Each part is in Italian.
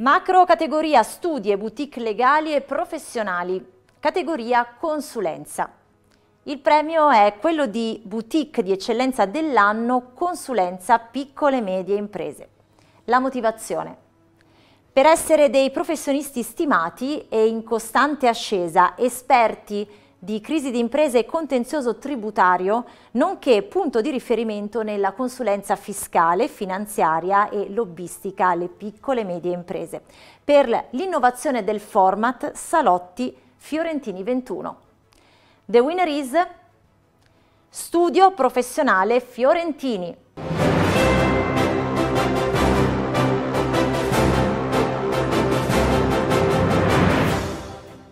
Macro categoria studi e boutique legali e professionali, categoria consulenza. Il premio è quello di boutique di eccellenza dell'anno consulenza piccole e medie imprese. La motivazione. Per essere dei professionisti stimati e in costante ascesa, esperti di crisi di imprese e contenzioso tributario, nonché punto di riferimento nella consulenza fiscale, finanziaria e lobbistica alle piccole e medie imprese. Per l'innovazione del format Salotti Fiorentini 21. The winner is Studio Professionale Fiorentini.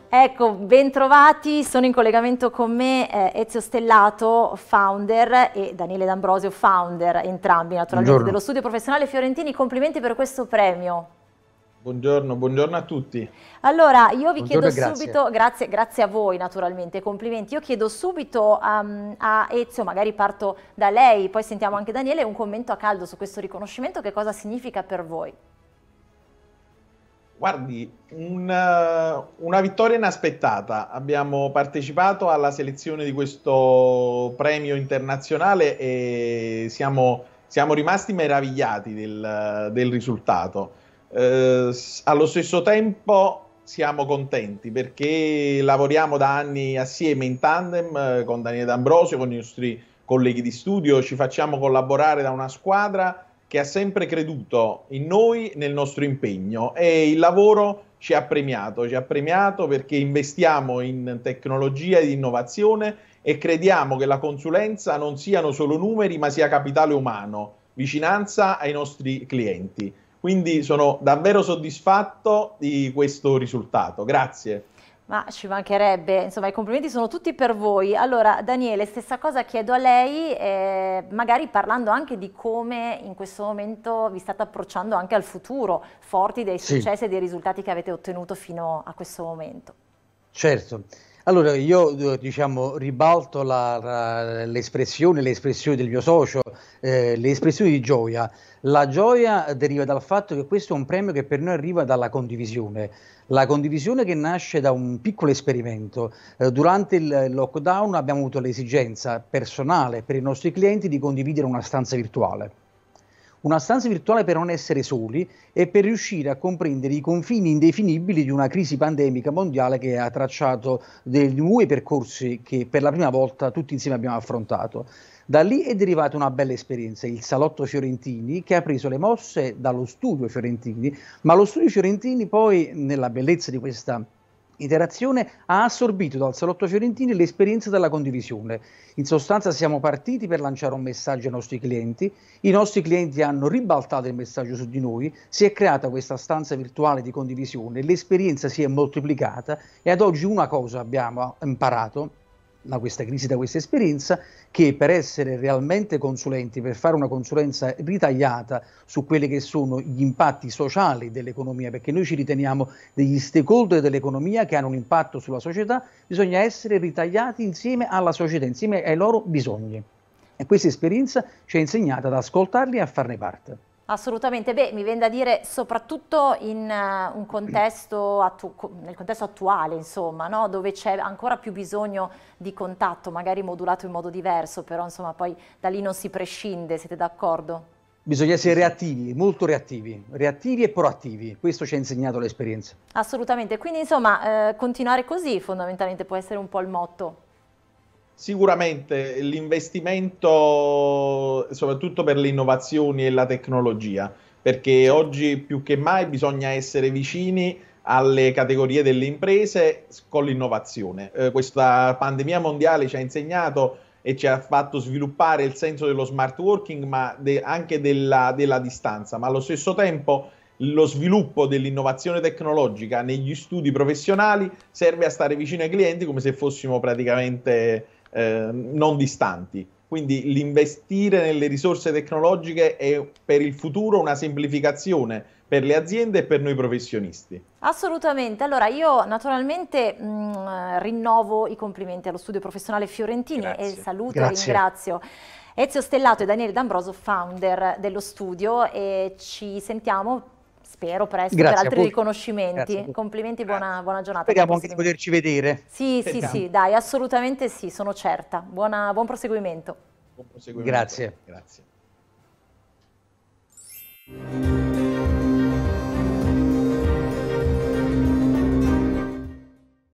Ecco, bentrovati, sono in collegamento con me eh, Ezio Stellato, founder, e Daniele D'Ambrosio, founder, entrambi naturalmente buongiorno. dello studio professionale Fiorentini. Complimenti per questo premio. Buongiorno, buongiorno a tutti. Allora, io vi buongiorno chiedo subito, grazie. Grazie, grazie. a voi naturalmente, complimenti. Io chiedo subito um, a Ezio, magari parto da lei, poi sentiamo anche Daniele, un commento a caldo su questo riconoscimento, che cosa significa per voi? Guardi, una, eh, una vittoria inaspettata. Abbiamo partecipato alla selezione di questo premio internazionale e siamo, siamo rimasti meravigliati del, del risultato. Eh, allo stesso tempo siamo contenti perché lavoriamo da anni assieme in tandem eh, con Daniele D'Ambrosio, con i nostri colleghi di studio, ci facciamo collaborare da una squadra che ha sempre creduto in noi, nel nostro impegno e il lavoro ci ha premiato, ci ha premiato perché investiamo in tecnologia ed innovazione e crediamo che la consulenza non siano solo numeri ma sia capitale umano, vicinanza ai nostri clienti. Quindi sono davvero soddisfatto di questo risultato. Grazie. Ma ci mancherebbe, insomma i complimenti sono tutti per voi. Allora Daniele, stessa cosa chiedo a lei, eh, magari parlando anche di come in questo momento vi state approcciando anche al futuro, forti dei successi sì. e dei risultati che avete ottenuto fino a questo momento. Certo, allora, io eh, diciamo, ribalto la, la, l'espressione, l'espressione del mio socio, eh, espressioni di gioia. La gioia deriva dal fatto che questo è un premio che per noi arriva dalla condivisione, la condivisione che nasce da un piccolo esperimento. Eh, durante il lockdown abbiamo avuto l'esigenza personale per i nostri clienti di condividere una stanza virtuale una stanza virtuale per non essere soli e per riuscire a comprendere i confini indefinibili di una crisi pandemica mondiale che ha tracciato dei nuovi percorsi che per la prima volta tutti insieme abbiamo affrontato. Da lì è derivata una bella esperienza, il Salotto Fiorentini, che ha preso le mosse dallo studio Fiorentini, ma lo studio Fiorentini poi, nella bellezza di questa iterazione ha assorbito dal salotto fiorentino l'esperienza della condivisione. In sostanza siamo partiti per lanciare un messaggio ai nostri clienti, i nostri clienti hanno ribaltato il messaggio su di noi, si è creata questa stanza virtuale di condivisione, l'esperienza si è moltiplicata e ad oggi una cosa abbiamo imparato da questa crisi, da questa esperienza, che per essere realmente consulenti, per fare una consulenza ritagliata su quelli che sono gli impatti sociali dell'economia, perché noi ci riteniamo degli stakeholder dell'economia che hanno un impatto sulla società, bisogna essere ritagliati insieme alla società, insieme ai loro bisogni. E questa esperienza ci ha insegnato ad ascoltarli e a farne parte. Assolutamente, beh, mi viene da dire soprattutto in, uh, contesto attu nel contesto attuale, insomma, no? dove c'è ancora più bisogno di contatto, magari modulato in modo diverso, però insomma poi da lì non si prescinde, siete d'accordo? Bisogna essere reattivi, molto reattivi, reattivi e proattivi, questo ci ha insegnato l'esperienza. Assolutamente, quindi insomma eh, continuare così fondamentalmente può essere un po' il motto sicuramente l'investimento soprattutto per le innovazioni e la tecnologia, perché oggi più che mai bisogna essere vicini alle categorie delle imprese con l'innovazione. Eh, questa pandemia mondiale ci ha insegnato e ci ha fatto sviluppare il senso dello smart working, ma de- anche della, della distanza, ma allo stesso tempo lo sviluppo dell'innovazione tecnologica negli studi professionali serve a stare vicino ai clienti come se fossimo praticamente eh, non distanti. Quindi l'investire nelle risorse tecnologiche è per il futuro una semplificazione per le aziende e per noi professionisti. Assolutamente, allora io naturalmente mh, mm, rinnovo i complimenti allo studio professionale Fiorentini Grazie. e saluto Grazie. e ringrazio. Ezio Stellato e Daniele D'Ambroso, founder dello studio, e ci sentiamo Spero presto Grazie, per altri riconoscimenti. Complimenti, buona, buona giornata. Speriamo anche di poterci vedere. Sì, Speriamo. sì, sì, dai, assolutamente sì, sono certa. Buona, buon, proseguimento. buon proseguimento. Grazie. Grazie.